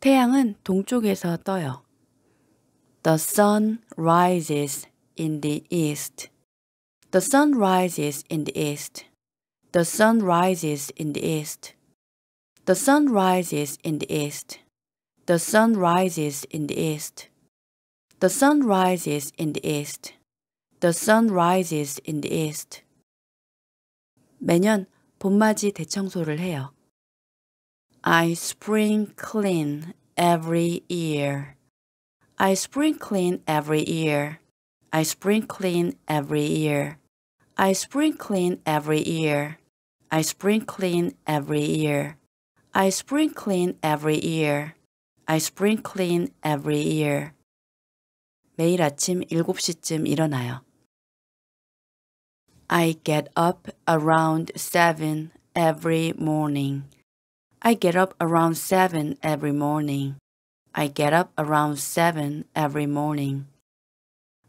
태양은 동쪽에서 떠요. The sun rises in the east. The sun rises in the east. The sun rises in the east. The sun rises in the east. The sun rises in the east. The sun rises in the east. The sun rises in the east. 매년 봄맞이 대청소를 해요. I spring clean every year. I spring clean every year. I spring clean every year. I spring clean every year. I spring clean every year. I spring clean every year. I spring clean every year. 매일 아침 7시쯤 일어나요. I get up around 7 every morning. I get up around 7 every morning. I get up around 7 every morning.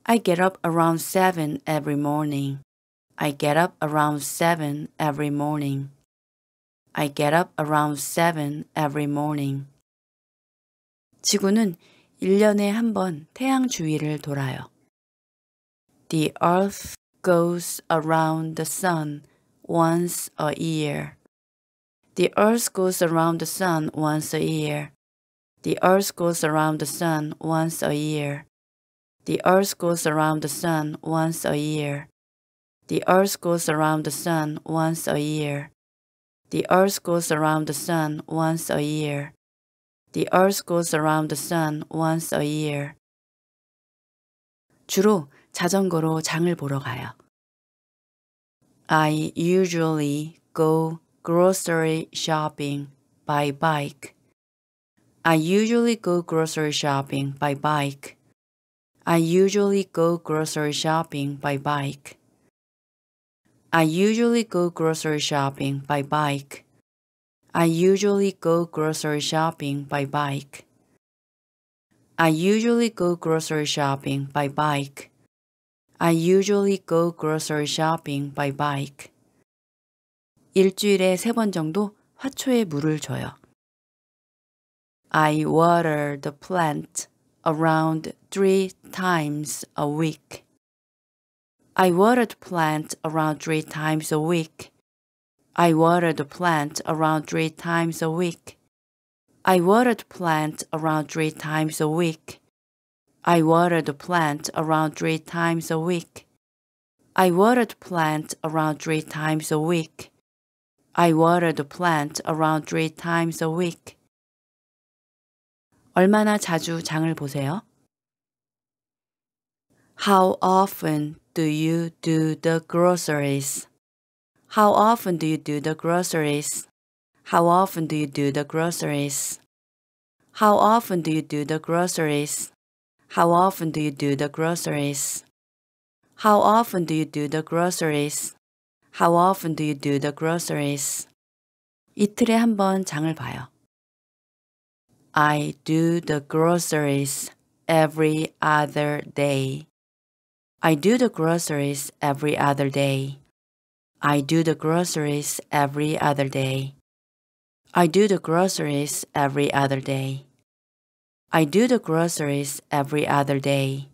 I get up around 7 every morning. I get up around 7 every morning. I get up around 7 every morning. 지구는 1년에 한 태양 주위를 돌아요. The earth goes around the sun once a year. The earth goes around the sun once a year. The earth goes around the sun once a year. The earth goes around the sun once a year. The earth goes around the sun once a year. The earth goes around the sun once a year. The earth goes around the sun once a year. 주로 자전거로 장을 보러 가요. I usually go grocery shopping by bike. I usually go grocery shopping by bike. I usually go grocery shopping by bike. I usually go grocery shopping by bike. I usually go grocery shopping by bike. I usually go grocery shopping by bike. I usually go grocery shopping by bike. 일주일에 세번 정도 화초에 물을 줘요. I water the plant around three times a week. I water the plant around three times a week. I water the plant around three times a week. I water the plant around three times a week. I water the plant around three times a week. I water the plant around three times a week. I water the plant around three times a week. 얼마나 자주 장을 보세요? How often do you do the groceries? How often do you do the groceries? How often do you do the groceries? How often do you do the groceries? How often do you do the groceries? How often do you do the groceries? How often do you do the groceries? 이틀에 한번 장을 봐요. I do the groceries every other day. I do the groceries every other day. I do the groceries every other day. I do the groceries every other day. I do the groceries every other day.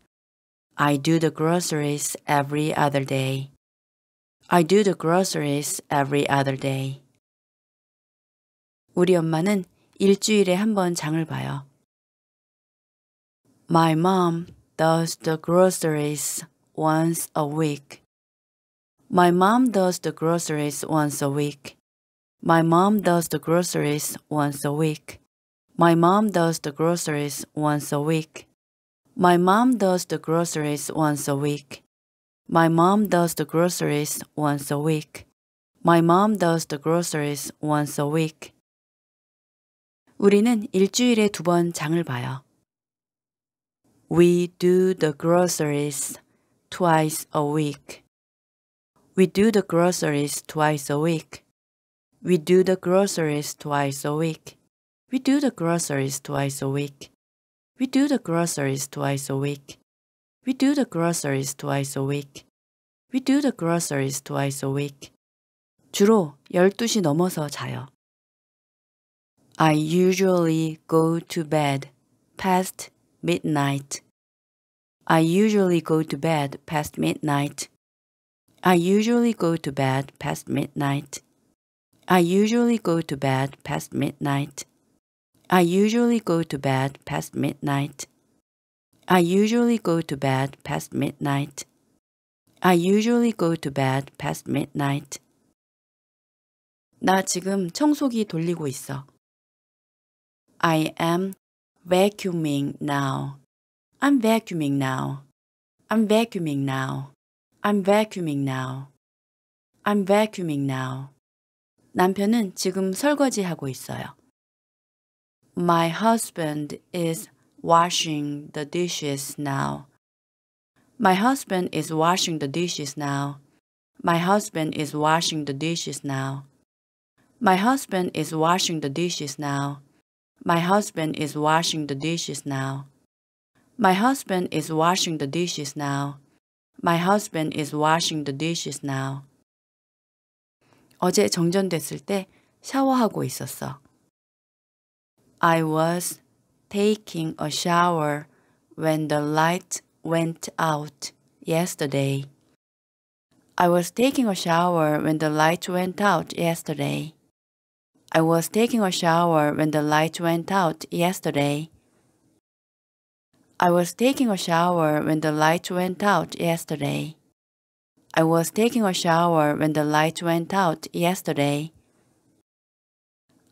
I do the groceries every other day. I do the groceries every other day. 우리 엄마는 일주일에 한 번 장을 봐요. My mom does the groceries once a week. My mom does the groceries once a week. My mom does the groceries once a week. My mom does the groceries once a week. My mom does the groceries once a week. My mom does the groceries once a week. My mom does the groceries once a week. 우리는 일주일에 두 번 장을 봐요. We do the groceries twice a week. We do the groceries twice a week. We do the groceries twice a week. We do the groceries twice a week. We do the groceries twice a week. We do the groceries twice a week. We do the groceries twice a week. 주로 12시 넘어서 자요. I usually go to bed past midnight. I usually go to bed past midnight. I usually go to bed past midnight. I usually go to bed past midnight. I usually go to bed past midnight. I usually go to bed past midnight. I usually go to bed past midnight. 나 지금 청소기 돌리고 있어. I am vacuuming now. I'm vacuuming now. I'm vacuuming now. I'm vacuuming now. I'm vacuuming now. 남편은 지금 설거지하고 있어요. My husband is washing the dishes now. My husband is washing the dishes now. My husband is washing the dishes now. My husband is washing the dishes now. My husband is washing the dishes now. My husband is washing the dishes now. My husband is washing the dishes now. 어제 정전됐을 때 샤워하고 있었어. I was taking a shower when the light went out yesterday. I was taking a shower when the light went out yesterday. I was taking a shower when the light went out yesterday. I was taking a shower when the light went out yesterday. I was taking a shower when the light went out yesterday.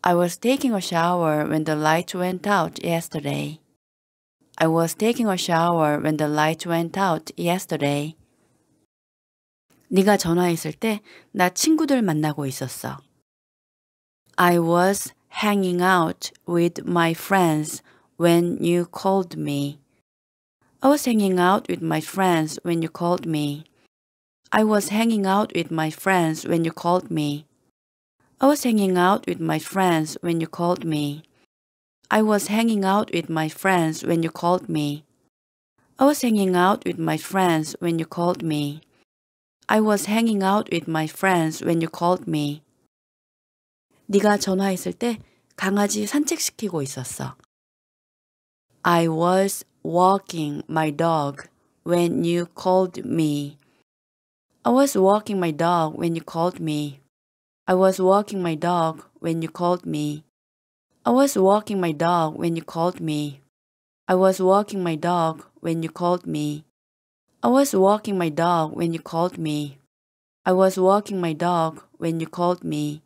I was taking a shower when the light went out yesterday. I was taking a shower when the light went out yesterday. 네가 전화했을 때 나 친구들 만나고 있었어. I was hanging out with my friends when you called me. I was hanging out with my friends when you called me. I was hanging out with my friends when you called me. I was hanging out with my friends when you called me. I was hanging out with my friends when you called me. I was hanging out with my friends when you called me. I was hanging out with my friends when you called me. 네가 전화했을 때 강아지 산책시키고 있었어. I was walking my dog when you called me. I was walking my dog when you called me. I was walking my dog when you called me. I was walking my dog when you called me. I was walking my dog when you called me. I was walking my dog when you called me. I was walking my dog when you called me.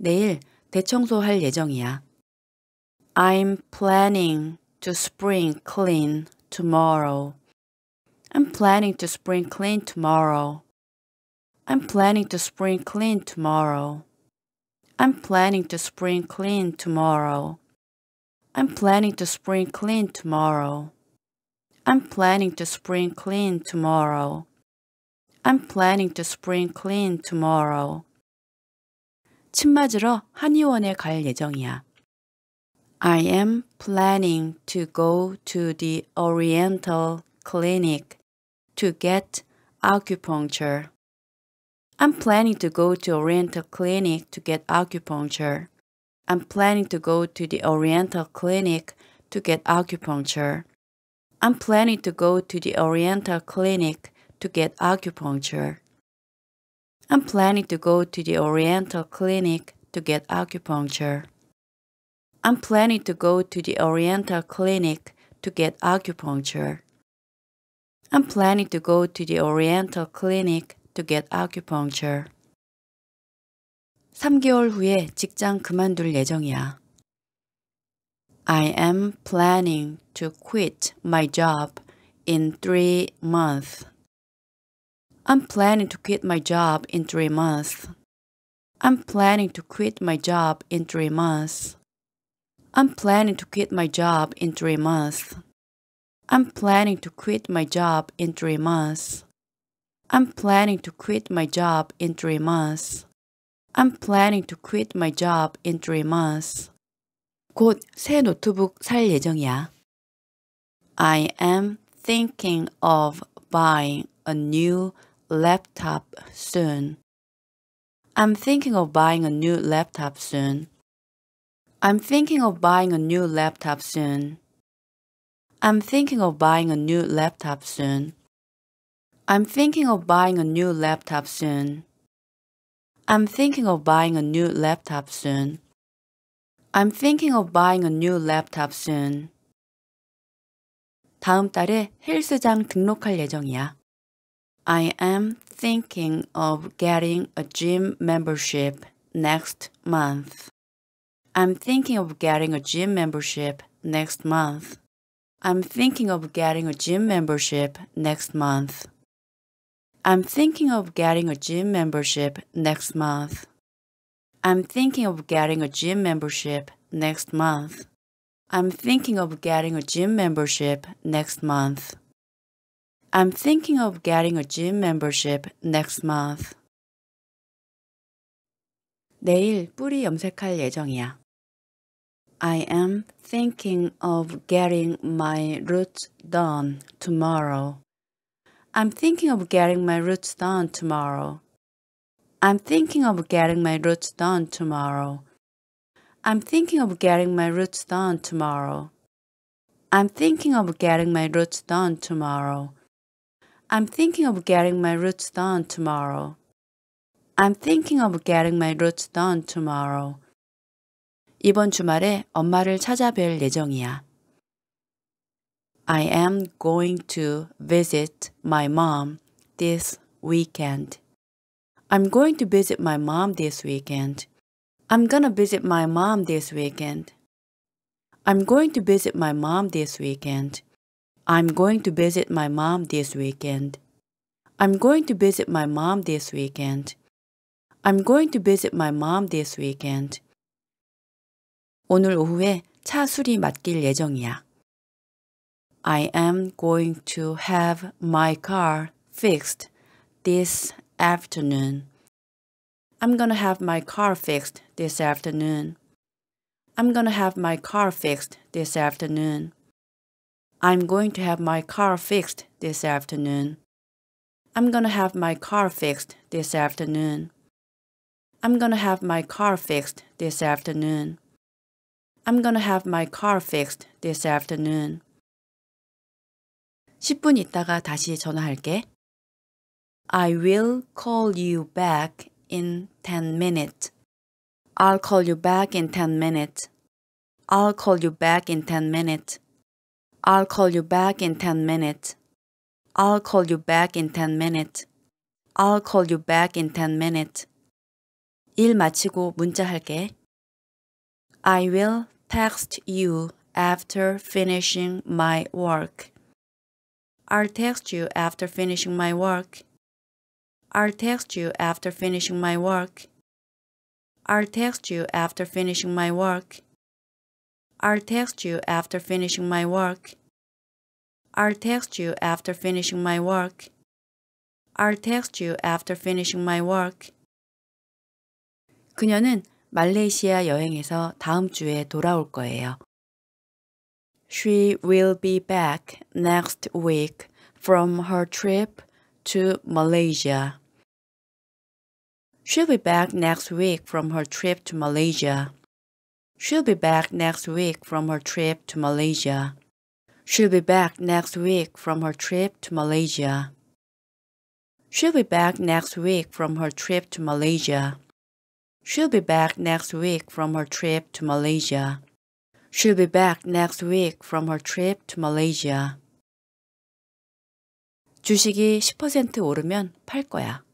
내일 대청소할 예정이야. I'm planning to spring clean tomorrow. I'm planning to spring clean tomorrow. I'm planning to spring clean tomorrow. I'm planning to spring clean tomorrow. I'm planning to spring clean tomorrow. I'm planning to spring clean tomorrow. I'm planning to spring clean tomorrow. 침 맞으러 한의원에 갈 예정이야. I am planning to go to the Oriental Clinic to get acupuncture. I'm planning to go to Oriental Clinic to get acupuncture. I'm planning to go to the Oriental Clinic to get acupuncture. I'm planning to go to the Oriental Clinic to get acupuncture. I'm planning to go to the Oriental Clinic to get acupuncture. I'm planning to go to the Oriental Clinic to get acupuncture. I'm planning to go to the Oriental Clinic to get acupuncture. 3개월 후에 직장 그만둘 예정이야. I am planning to quit my job in three months. I'm planning to quit my job in three months. I'm planning to quit my job in three months. I'm planning to quit my job in three months. I'm planning to quit my job in three months. I'm planning to quit my job in three months. I'm planning to quit my job in three months. 곧 새 노트북 살 예정이야. I am thinking of buying a new laptop soon. I'm thinking of buying a new laptop soon. I'm thinking of buying a new laptop soon. I'm thinking of buying a new laptop soon. I'm thinking of buying a new laptop soon. I'm thinking of buying a new laptop soon. I'm thinking of buying a new laptop soon. 다음 달에 헬스장 등록할 예정이야. I am thinking of getting a gym membership next month. I'm thinking of getting a gym membership next month. I'm thinking of getting a gym membership next month. I'm thinking of getting a gym membership next month. I'm thinking of getting a gym membership next month. I'm thinking of getting a gym membership next month. I'm thinking of getting a gym membership next month. 내일 뿌리 염색할 예정이야. I am thinking of getting my roots done tomorrow. I'm thinking of getting my roots done tomorrow. I'm thinking of getting my roots done tomorrow. I'm thinking of getting my roots done tomorrow. I'm thinking of getting my roots done tomorrow. I'm thinking of getting my roots done tomorrow. I'm thinking of getting my roots done tomorrow. 이번 주말에 엄마를 찾아뵐 예정이야. I am going to visit my mom this weekend. I'm going to visit my mom this weekend. I'm gonna visit my mom this weekend. I'm going to visit my mom this weekend. I'm going to visit my mom this weekend. I'm going to visit my mom this weekend. I'm going to visit my mom this weekend. 오늘 오후에 차 술이 맡길 예정이야. I am going to have my car fixed this afternoon. I'm gonna have my car fixed this afternoon. I'm gonna have my car fixed this afternoon. I'm going to have my car fixed this afternoon. I'm gonna have my car fixed this afternoon. I'm gonna have my car fixed this afternoon. I'm gonna have my car fixed this afternoon. 10분 있다가 다시 전화할게. I will call you back in 10 minutes. I'll call you back in 10 minutes. I'll call you back in 10 minutes. I'll call you back in 10 minutes. I'll call you back in 10 minutes. I'll call you back in 10 minutes. 일 마치고 문자할게. I will text you after finishing my work. I'll text you after finishing my work. I'll text you after finishing my work. I'll text you after finishing my work. I'll text you after finishing my work. I'll text you after finishing my work. I'll text you after finishing my work. 그녀는 말레이시아 여행에서 다음 주에 돌아올 거예요. She will be back next week from her trip to Malaysia. She'll be back next week from her trip to Malaysia. She'll be back next week from her trip to Malaysia. She'll be back next week from her trip to Malaysia. She'll be back next week from her trip to Malaysia. She'll be back next week from her trip to Malaysia. She'll be back next week from her trip to Malaysia. 주식이 10% 오르면 팔 거야.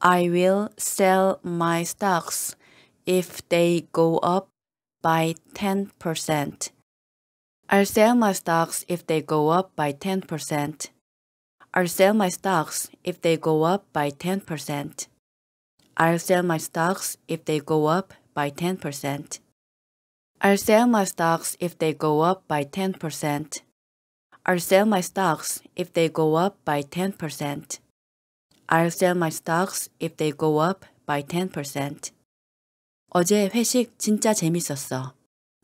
I will sell my stocks if they go up by 10%. I'll sell my stocks if they go up by 10%. I'll sell my stocks if they go up by 10%. I'll sell my stocks if they go up by 10%. I'll sell my stocks if they go up by 10%. I'll sell my stocks if they go up by 10%. I'll sell my stocks if they go up by 10%. 어제 회식 진짜 재밌었어.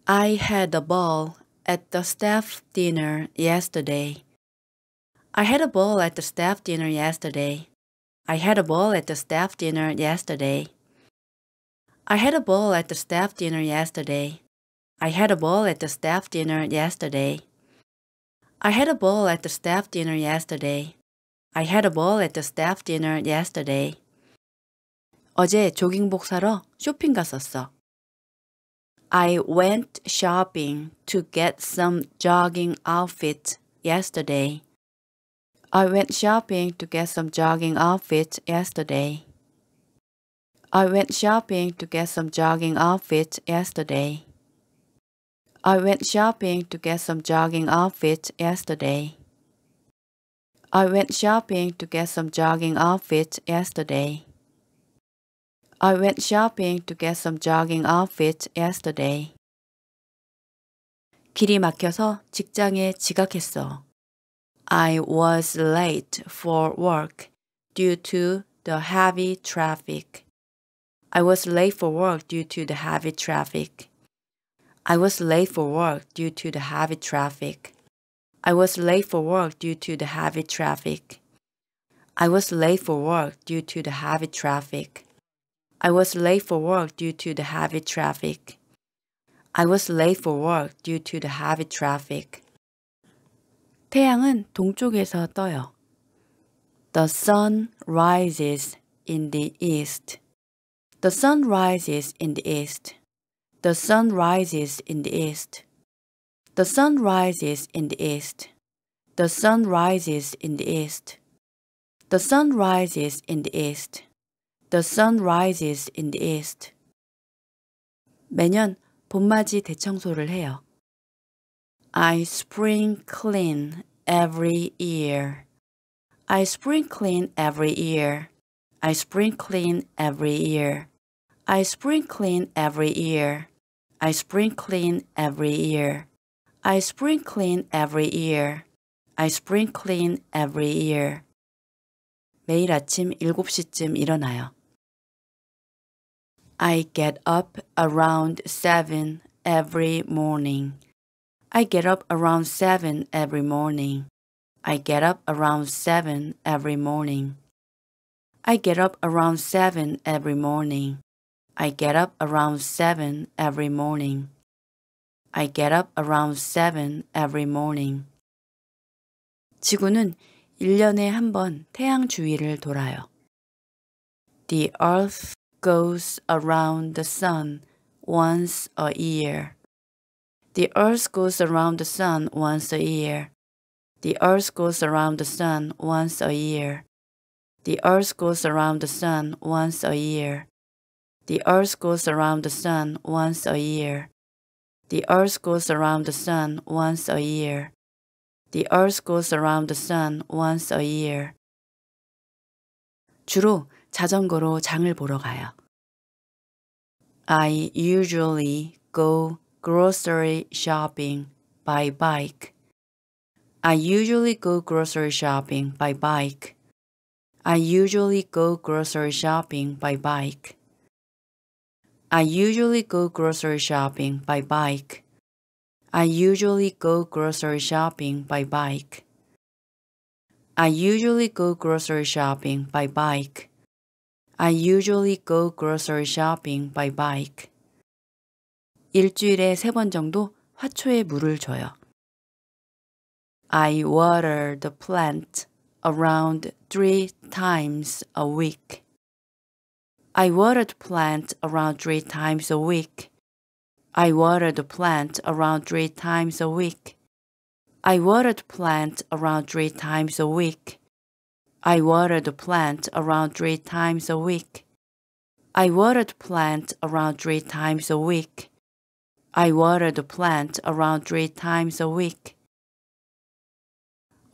I had a ball at the staff dinner yesterday. I had a ball at the staff dinner yesterday. I had a ball at the staff dinner yesterday. I had a ball at the staff dinner yesterday. I had a ball at the staff dinner yesterday. I had a ball at the staff dinner yesterday. I had a ball at the staff dinner yesterday. 어제 조깅복 사러 쇼핑 갔었어. I went shopping to get some jogging outfit yesterday. I went shopping to get some jogging outfit yesterday. I went shopping to get some jogging outfit yesterday. I went shopping to get some jogging outfits yesterday. I went shopping to get some jogging outfits yesterday. I went shopping to get some jogging outfits yesterday. 길이 막혀서 직장에 지각했어. I was late for work due to the heavy traffic. I was late for work due to the heavy traffic. I was late for work due to the heavy traffic. I was late for work due to the heavy traffic. I was late for work due to the heavy traffic. I was late for work due to the heavy traffic. I was late for work due to the heavy traffic. 태양은 동쪽에서 떠요. The sun rises in the east. The sun rises in the east. The sun rises in the east. The sun rises in the east. The sun rises in the east. The sun rises in the east. The sun rises in the east. 매년 봄맞이 대청소를 해요. I spring clean every year. I spring clean every year. I spring clean every year. I spring clean every year. I spring clean every year. I spring clean every year. I spring clean every year. 매일 아침 7시쯤 일어나요. I get up around 7 every morning. I get up around 7 every morning. I get up around 7 every morning. I get up around 7 every morning. I get up around 7 every morning. I get up around 7 every morning. 지구는 1년에 태양 주위를 돌아요. The earth goes around the sun once a year. The earth goes around the sun once a year. The earth goes around the sun once a year. The earth goes around the sun once a year. The Earth goes around the Sun once a year. The Earth goes around the Sun once a year. The Earth goes around the Sun once a year. 주로 자전거로 장을 보러 가요. I usually go grocery shopping by bike. I usually go grocery shopping by bike. I usually go grocery shopping by bike. I usually go grocery shopping by bike. I usually go grocery shopping by bike. I usually go grocery shopping by bike. I usually go grocery shopping by bike. 일주일에 정도 화초에 물을 줘요. I water the plant around three times a week. I water the plant around three times a week. I water the plant around three times a week. I water the plant around three times a week. I water the plant around three times a week. I water the plant around three times a week. I water the plant around three times a week.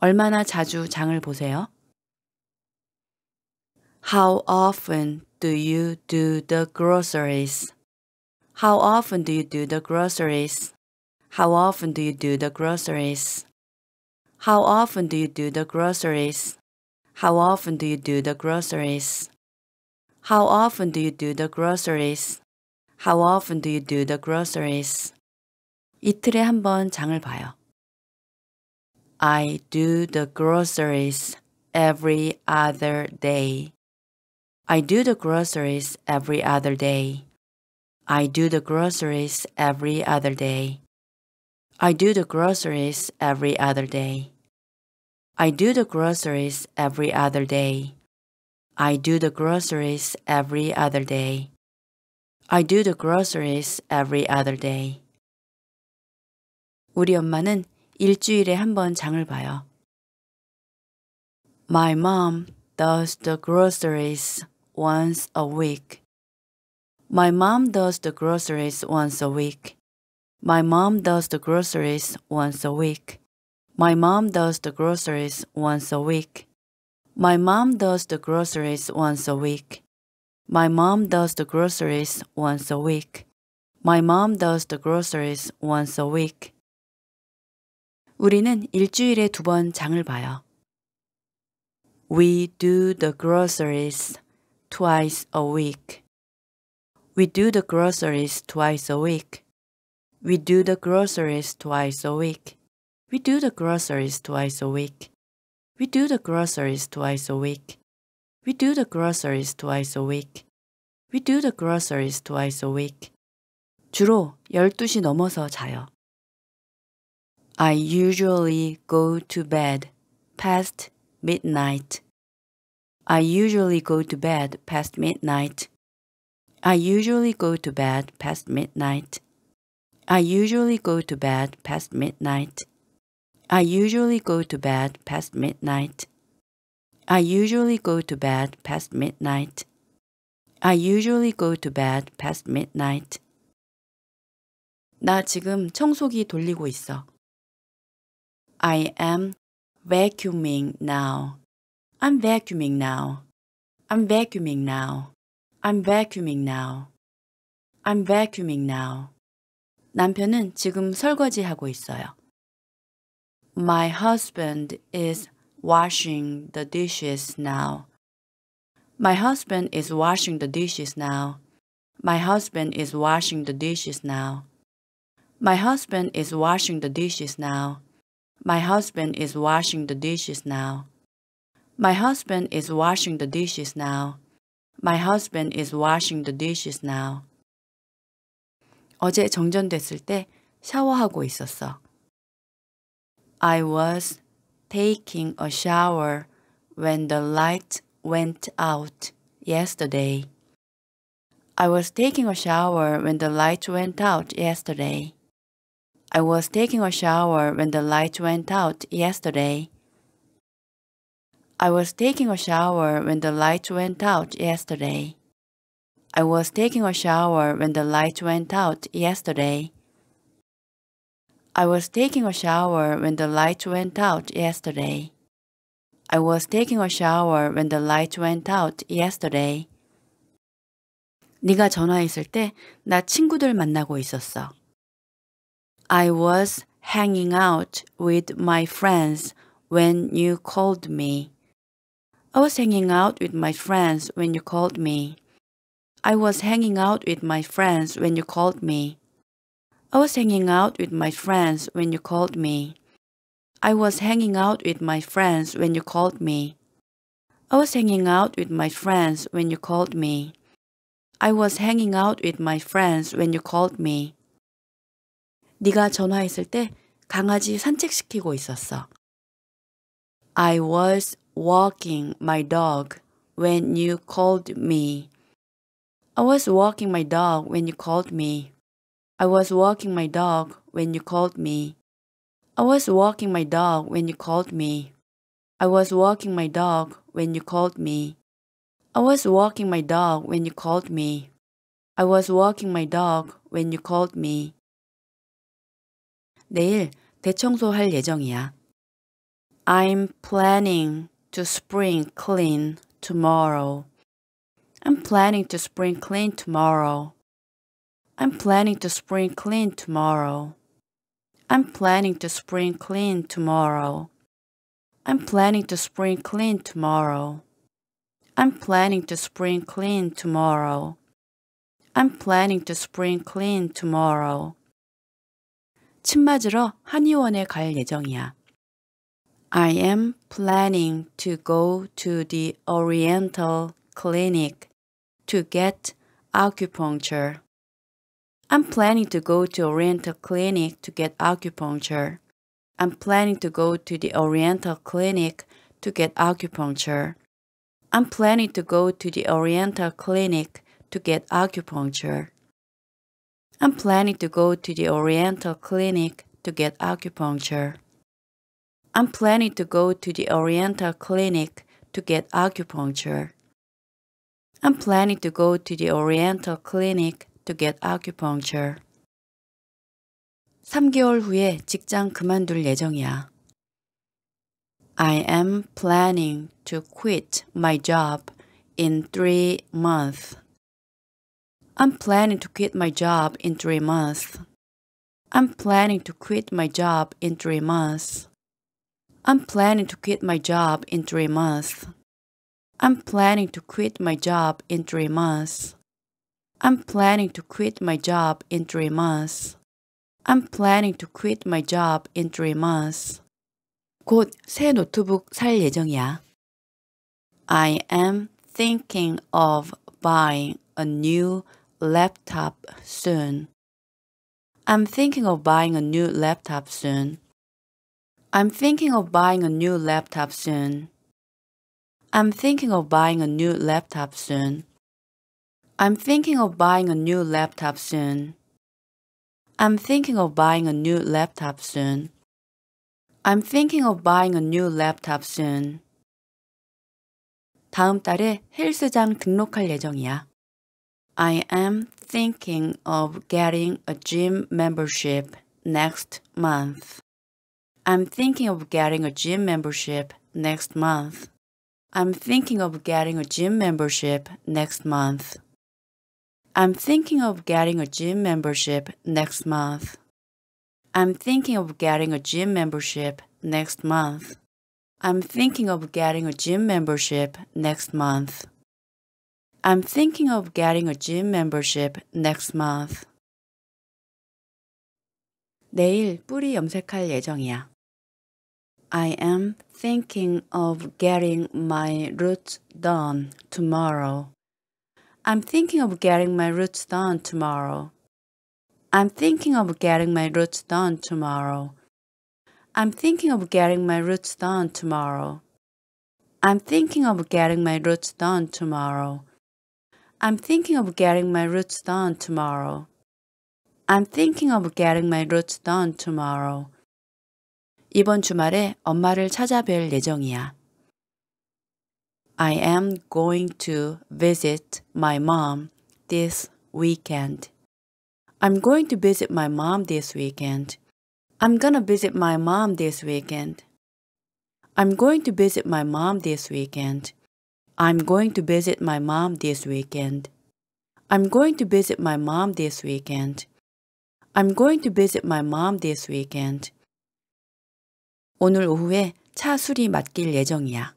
얼마나 자주 장을 보세요? How often do you do the groceries? How often do you do the groceries? How often do you do the groceries? How often do you do the groceries? How often do you do the groceries? How often do you do the groceries? How often do you do the groceries? 이틀에 장을 봐요. I do the groceries every other day. I do the groceries every other day. I do the groceries every other day. I do the groceries every other day. I do the groceries every other day. I do the groceries every other day. I do the groceries every other day. 우리 엄마는 일주일에 한번 장을 봐요. My mom does the groceries once a week. My mom does the groceries once a week. My mom does the groceries once a week. My mom does the groceries once a week. My mom does the groceries once a week. My mom does the groceries once a week. My mom does the groceries once a week. 우리는 일주일에 두 번 장을 봐요. We do the groceries twice a week. We do the groceries twice a week. We do the groceries twice a week. We do the groceries twice a week. We do the groceries twice a week. We do the groceries twice a week. We do the groceries twice a week. 주로 12시 넘어서 자요. I usually go to bed past midnight. I usually go to bed past midnight. I usually go to bed past midnight. I usually go to bed past midnight. I usually go to bed past midnight. I usually go to bed past midnight. I usually go to bed past midnight. 나 지금 청소기 돌리고 있어. I am vacuuming now. I'm vacuuming now. I'm vacuuming now. I'm vacuuming now. I'm vacuuming now. 남편은 지금 설거지하고 있어요. My husband is washing the dishes now. My husband is washing the dishes now. My husband is washing the dishes now. My husband is washing the dishes now. My husband is washing the dishes now. My husband is washing the dishes now. My husband is washing the dishes now. 어제 정전됐을 때 샤워하고 있었어. I was taking a shower when the light went out yesterday. I was taking a shower when the light went out yesterday. I was taking a shower when the light went out yesterday. I was taking a shower when the light went out yesterday. I was taking a shower when the light went out yesterday. I was taking a shower when the light went out yesterday. I was taking a shower when the light went out yesterday. 네가 전화했을 때 나 친구들 만나고 있었어. I was hanging out with my friends when you called me. I was hanging out with my friends when you called me. I was hanging out with my friends when you called me. I was hanging out with my friends when you called me. I was hanging out with my friends when you called me. I was hanging out with my friends when you called me. I was hanging out with my friends when you called me. 네가 전화했을 때 강아지 산책시키고 있었어. I was walking my dog when you called me. I was walking my dog when you called me. I was walking my dog when you called me. I was walking my dog when you called me. I was walking my dog when you called me. I was walking my dog when you called me. I was walking my dog when you called me. 내일 대청소할 예정이야. I'm planning to spring clean tomorrow. I'm planning to spring clean tomorrow. I'm planning to spring clean tomorrow. I'm planning to spring clean tomorrow. I'm planning to spring clean tomorrow. I'm planning to spring clean tomorrow. I'm planning to spring clean tomorrow. 침 맞으러 한의원에 갈 예정이야. I am planning to go to the Oriental Clinic to get acupuncture. I'm planning to go to Oriental Clinic to get acupuncture. I'm planning to go to the Oriental Clinic to get acupuncture. I'm planning to go to the Oriental Clinic to get acupuncture. I'm planning to go to the Oriental Clinic to get acupuncture. I'm planning to go to the Oriental Clinic to get acupuncture. I'm planning to go to the Oriental Clinic to get acupuncture. 3개월 후에 직장 그만둘 예정이야. I am planning to quit my job in three months. I'm planning to quit my job in three months. I'm planning to quit my job in three months. I'm planning to quit my job in three months. I'm planning to quit my job in three months. I'm planning to quit my job in three months. I'm planning to quit my job in three months. 곧 새 노트북 살 예정이야. I am thinking of buying a new laptop soon. I'm thinking of buying a new laptop soon. I'm thinking of buying a new laptop soon. I'm thinking of buying a new laptop soon. I'm thinking of buying a new laptop soon. I'm thinking of buying a new laptop soon. I'm thinking of buying a new laptop soon. 다음 달에 헬스장 등록할 예정이야. I am thinking of getting a gym membership next month. I'm thinking of getting a gym membership next month. I'm thinking of getting a gym membership next month. I'm thinking of getting a gym membership next month. I'm thinking of getting a gym membership next month. I'm thinking of getting a gym membership next month. I'm thinking of getting a gym membership next month. 내일 뿌리 염색할 예정이야. I am thinking of getting my roots done tomorrow. I'm thinking of getting my roots done tomorrow. I'm thinking of getting my roots done tomorrow. I'm thinking of getting my roots done tomorrow. I'm thinking of getting my roots done tomorrow. I'm thinking of getting my roots done tomorrow. I'm thinking of getting my roots done tomorrow. 이번 주말에 엄마를 찾아뵐 예정이야. I am going to visit my mom this weekend. I'm going to visit my mom this weekend. I'm gonna visit my mom this weekend. I'm going to visit my mom this weekend. I'm going to visit my mom this weekend. I'm going to visit my mom this weekend. I'm going to visit my mom this weekend. 오늘 오후에 차 수리 맡길 예정이야.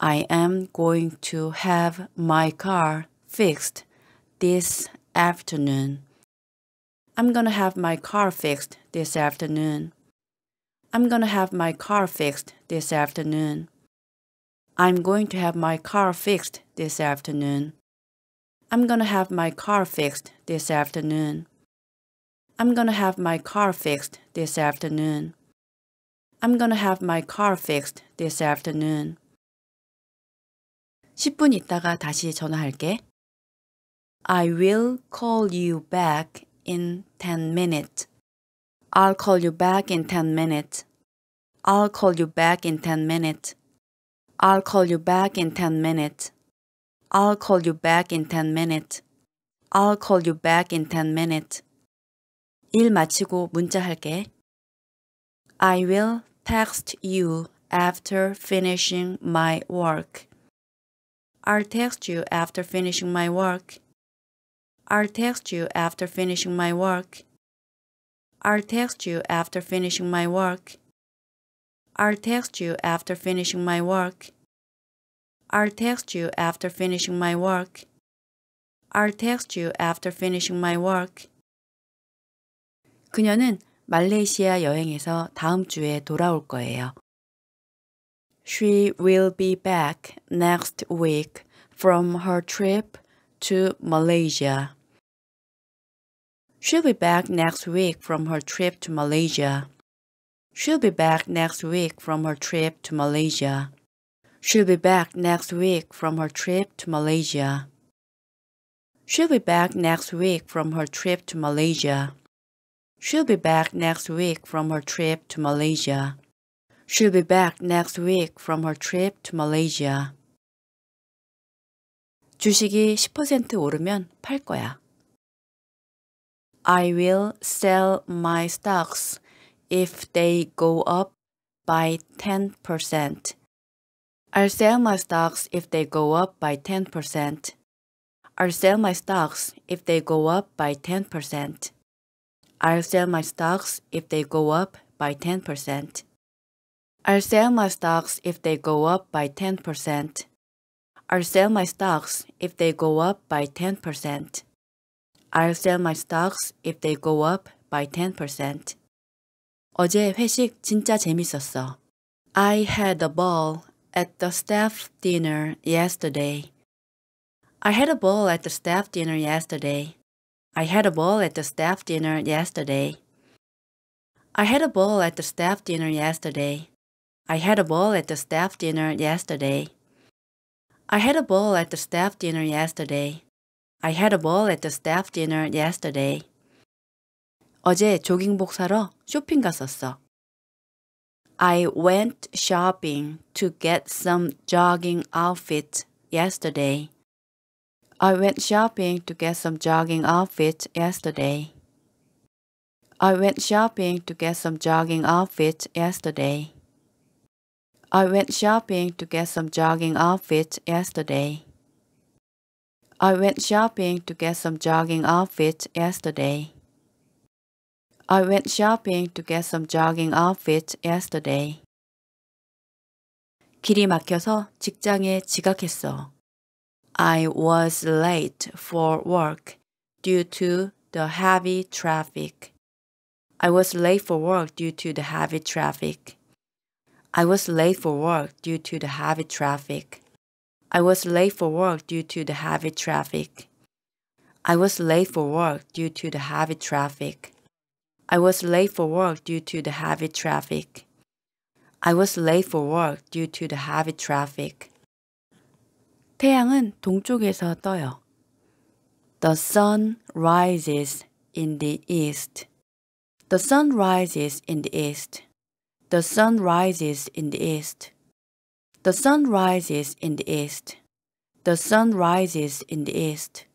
I am going to have my car fixed this afternoon. I'm gonna have my car fixed this afternoon. I'm gonna have my car fixed this afternoon. I'm going to have my car fixed this afternoon. I'm gonna have my car fixed this afternoon. I'm gonna have my car fixed this afternoon. I'm gonna have my car fixed this afternoon. 10분 있다가 다시 전화할게. I will call you back in 10 minutes. I'll call you back in 10 minutes. I'll call you back in 10 minutes. I'll call you back in 10 minutes. I'll call you back in 10 minutes. I'll call you back in 10 minutes. 일 마치고 할게. I will text you after finishing my work. I'll text you after finishing my work. I'll text you after finishing my work. I'll text you after finishing my work. I'll text you after finishing my work. I'll text you after finishing my work. I'll text you after finishing my work. 그녀는 말레이시아 여행에서 다음 주에 돌아올 거예요. She will be back next week from her trip to Malaysia. She'll be back next week from her trip to Malaysia. She'll be back next week from her trip to Malaysia. She'll be back next week from her trip to Malaysia. She'll be back next week from her trip to Malaysia. She'll be back next week from her trip to Malaysia. She'll be back next week from her trip to Malaysia. 주식이 10% 오르면 팔 거야. I will sell my stocks if they go up by 10%. I'll sell my stocks if they go up by 10%. I'll sell my stocks if they go up by 10%. I'll sell my stocks if they go up by 10%. I'll sell my stocks if they go up by 10%. I'll sell my stocks if they go up by 10%. I'll sell my stocks if they go up by 10%. 어제 회식 진짜 재밌었어. I had a ball at the staff dinner yesterday. I had a ball at the staff dinner yesterday. I had a ball at the staff dinner yesterday. I had a ball at the staff dinner yesterday. I had a ball at the staff dinner yesterday. I had a ball at the staff dinner yesterday. I had a ball at the staff dinner yesterday. 어제 조깅복 사러 쇼핑 갔었어. I went shopping to get some jogging outfit yesterday. I went shopping to get some jogging outfit yesterday. I went shopping to get some jogging outfit yesterday. I went shopping to get some jogging outfit yesterday. I went shopping to get some jogging outfit yesterday. I went shopping to get some jogging outfit yesterday. 길이 막혀서 직장에 지각했어. I was late for work due to the heavy traffic. I was late for work due to the heavy traffic. I was late for work due to the heavy traffic. I was late for work due to the heavy traffic. I was late for work due to the heavy traffic. I was late for work due to the heavy traffic. I was late for work due to the heavy traffic. 태양은 동쪽에서 떠요. The sun rises in the east. The sun rises in the east. The sun rises in the east. The sun rises in the east. The sun rises in the east.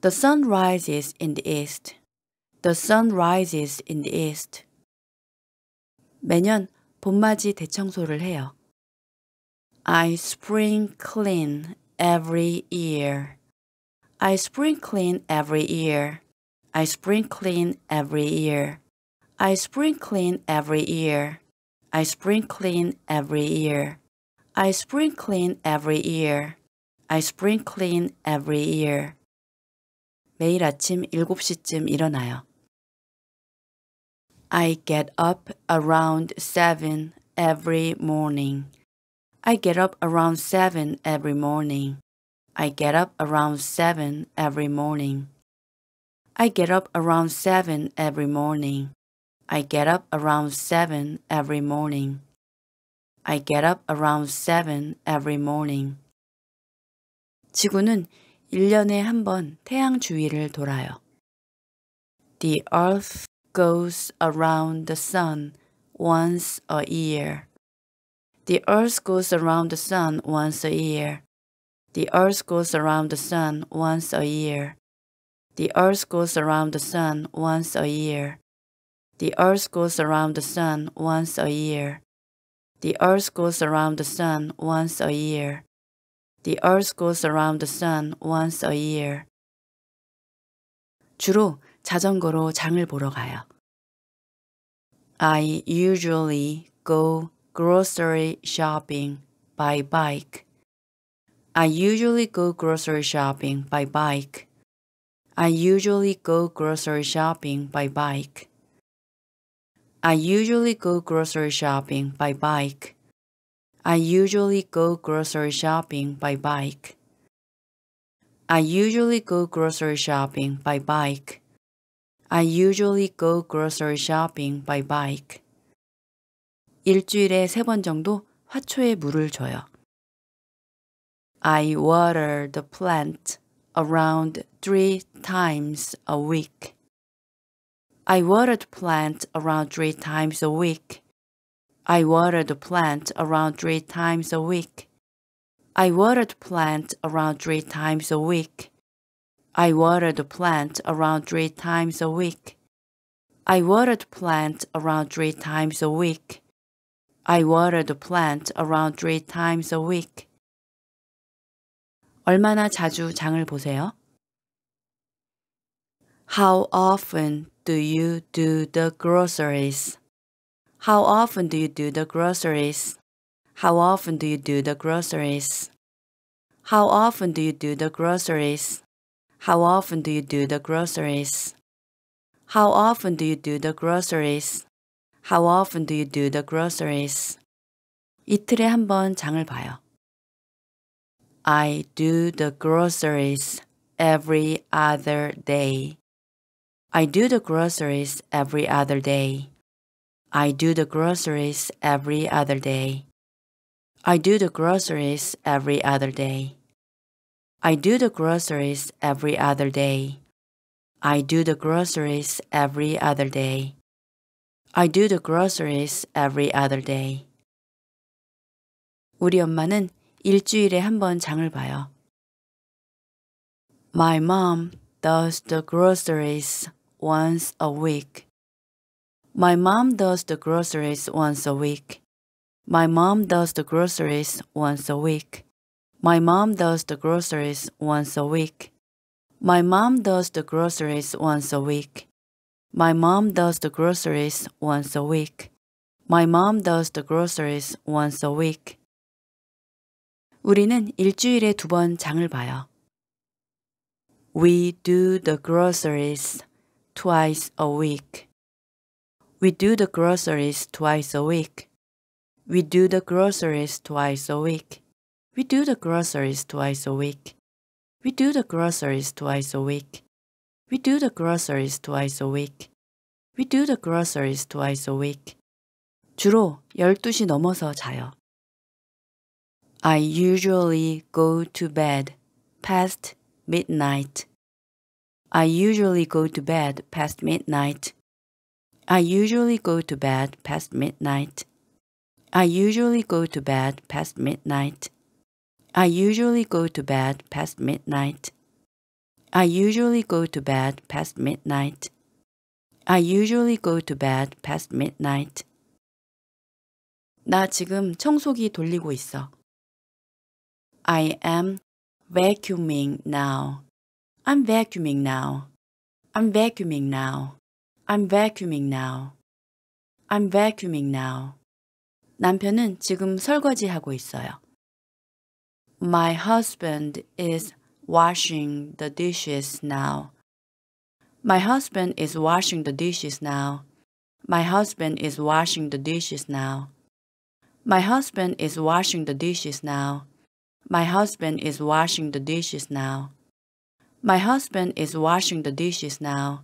The sun rises in the east. The sun rises in the east. 매년 봄맞이 대청소를 해요. I spring clean every year. I spring clean every year. I spring clean every year. I spring clean every year. I spring clean every year. I spring clean every year. I spring clean every year. 매일 아침 7시쯤 일어나요. I get up around 7 every morning. I get up around 7 every morning. I get up around 7 every morning. I get up around 7 every morning. I get up around 7 every morning. I get up around 7 every morning. 지구는 1년에 태양 주위를 돌아요. The earth goes around the sun once a year. The earth goes around the sun once a year. The earth goes around the sun once a year. The earth goes around the sun once a year. The earth goes around the sun once a year. The earth goes around the sun once a year. The earth goes around the sun once a year. 주로 자전거로 장을 보러 가요. I usually go grocery shopping by bike. I usually go grocery shopping by bike. I usually go grocery shopping by bike. I usually go grocery shopping by bike. I usually go grocery shopping by bike. I usually go grocery shopping by bike. I usually go grocery shopping by bike. 일주일에 세번 정도 화초에 물을 줘요. I water the plant around three times a week. I water the plant around three times a week. I water the plant around three times a week. I water the plant around three times a week. I water the plant around three times a week. I water the plant around three times a week. I water the plant around three times a week. 얼마나 자주 장을 보세요? How often do you do the groceries? How often do you do the groceries? How often do you do the groceries? How often do you do the groceries? How often do you do the groceries? How often do you do the groceries? How often do you do the groceries? 이틀에 한번 장을 봐요. I do the groceries every other day. I do the groceries every other day. I do the groceries every other day. I do the groceries every other day. I do the groceries every other day. I do the groceries every other day. I do the groceries every other day. 우리 엄마는 일주일에 한 번 장을 봐요. My mom does the groceries once a week. My mom does the groceries once a week. My mom does the groceries once a week. My mom does the groceries once a week. My mom does the groceries once a week. My mom does the groceries once a week. My mom does the groceries once a week. 우리는 일주일에 두 번 장을 봐요. We do the groceries twice a week. We do the groceries twice a week. We do the groceries twice a week. We do the groceries twice a week. We do the groceries twice a week. We do the groceries twice a week. We do the groceries twice a week. 주로 12시 넘어서 자요. I usually go to bed past midnight. I usually go to bed past midnight. I usually go to bed past midnight. I usually go to bed past midnight. I usually go to bed past midnight. I usually go to bed past midnight. I usually go to bed past midnight. 나 지금 청소기 돌리고 있어. I am vacuuming now. I'm vacuuming now. I'm vacuuming now. I'm vacuuming now. I'm vacuuming now. 남편은 지금 설거지하고 있어요. My husband is washing the dishes now. My husband is washing the dishes now. My husband is washing the dishes now. My husband is washing the dishes now. My husband is washing the dishes now. My husband is washing the dishes now.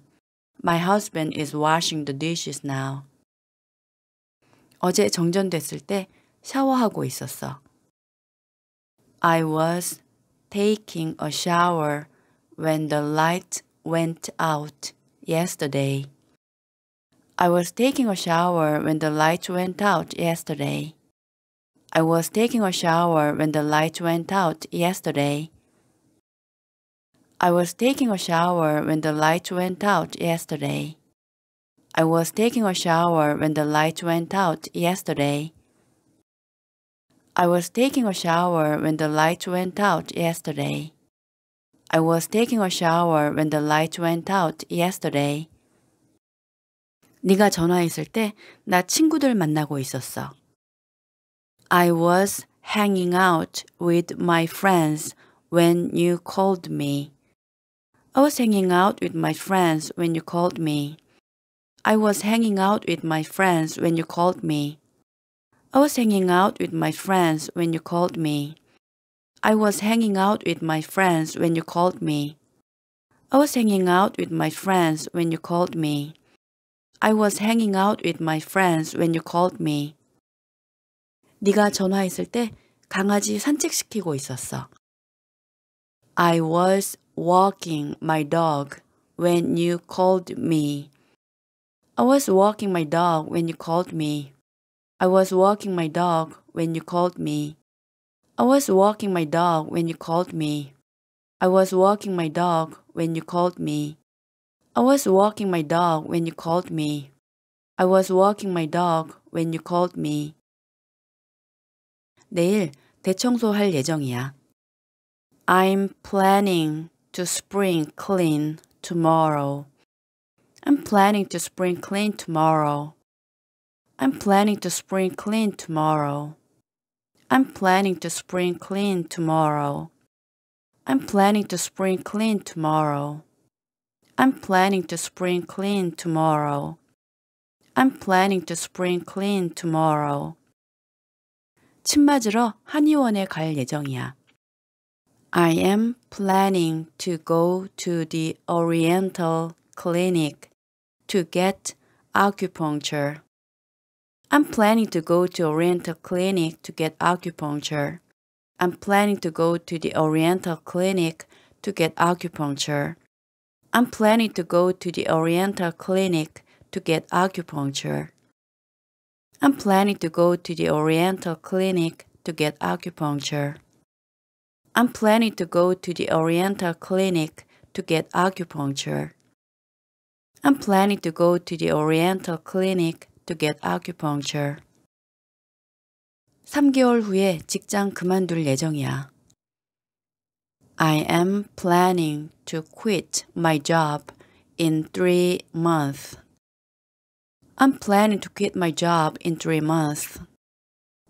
My husband is washing the dishes now. 어제 정전됐을 때 샤워하고 있었어. I was taking a shower when the light went out yesterday. I was taking a shower when the light went out yesterday. I was taking a shower when the light went out yesterday. I was taking a shower when the light went out yesterday. I was taking a shower when the light went out yesterday. I was taking a shower when the light went out yesterday. I was taking a shower when the light went out yesterday. 네가 전화했을 때 나 친구들 만나고 있었어. I was hanging out with my friends when you called me. I was hanging out with my friends when you called me. I was hanging out with my friends when you called me. I was hanging out with my friends when you called me. I was hanging out with my friends when you called me. I was hanging out with my friends when you called me. I was hanging out with my friends when you called me. 네가 전화했을 때 강아지 산책시키고 있었어. I was walking my dog when you called me. I was walking my dog when you called me. I was walking my dog when you called me. I was walking my dog when you called me. I was walking my dog when you called me. I was walking my dog when you called me. I was walking my dog when you called me. 내일 대청소할 예정이야. I'm planning to spring clean tomorrow. I'm planning to spring clean tomorrow. I'm planning to spring clean tomorrow. I'm planning to spring clean tomorrow. I'm planning to spring clean tomorrow. I'm planning to spring clean tomorrow. I'm planning to spring clean tomorrow. 침 맞으러 한의원에 갈 예정이야. I am planning to go to the Oriental Clinic to get acupuncture. I'm planning to go to Oriental Clinic to get acupuncture. I'm planning to go to the Oriental Clinic to get acupuncture. I'm planning to go to the Oriental Clinic to get acupuncture. I'm planning to go to the Oriental Clinic to get acupuncture. I'm planning to go to the Oriental Clinic to get acupuncture. I'm planning to go to the Oriental Clinic to get acupuncture. 3개월 후에 직장 그만둘 예정이야. I am planning to quit my job in three months. I'm planning to quit my job in three months.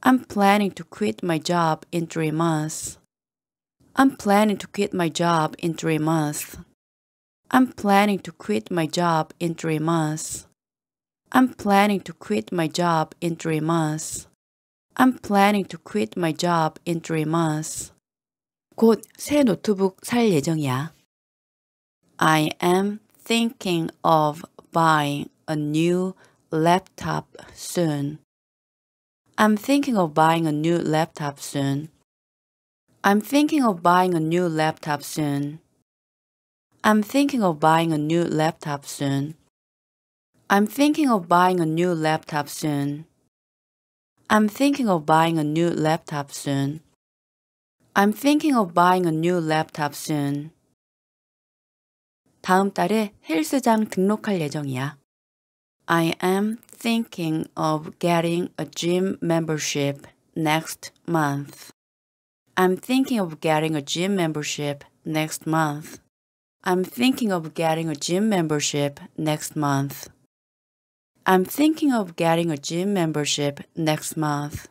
I'm planning to quit my job in three months. I'm planning to quit my job in three months. I'm planning to quit my job in three months. I'm planning to quit my job in three months. I'm planning to quit my job in three months. 곧 새 노트북 살 예정이야. I am thinking of buying a new laptop soon. I'm thinking of buying a new laptop soon. I'm thinking of buying a new laptop soon. I'm thinking of buying a new laptop soon. I'm thinking of buying a new laptop soon. I'm thinking of buying a new laptop soon. I'm thinking of buying a new laptop soon. 다음 달에 헬스장 등록할 예정이야. I am thinking of getting a gym membership next month. I'm thinking of getting a gym membership next month. I'm thinking of getting a gym membership next month. I'm thinking of getting a gym membership next month.